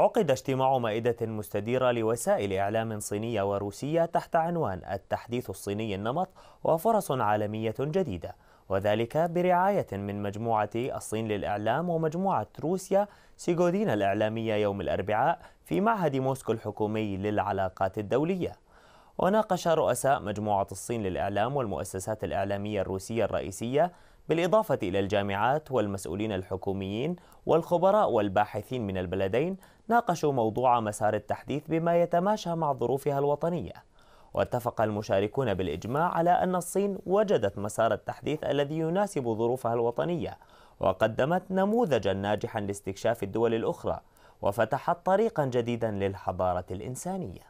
عقد اجتماع مائدة مستديرة لوسائل إعلام صينية وروسية تحت عنوان التحديث الصيني النمط وفرص عالمية جديدة وذلك برعاية من مجموعة الصين للإعلام ومجموعة روسيا سيغودين الإعلامية يوم الأربعاء في معهد موسكو الحكومي للعلاقات الدولية وناقش رؤساء مجموعة الصين للإعلام والمؤسسات الإعلامية الروسية الرئيسية بالإضافة إلى الجامعات والمسؤولين الحكوميين والخبراء والباحثين من البلدين ناقشوا موضوع مسار التحديث بما يتماشى مع ظروفها الوطنية واتفق المشاركون بالإجماع على أن الصين وجدت مسار التحديث الذي يناسب ظروفها الوطنية وقدمت نموذجا ناجحا لاستكشاف الدول الأخرى وفتحت طريقا جديدا للحضارة الإنسانية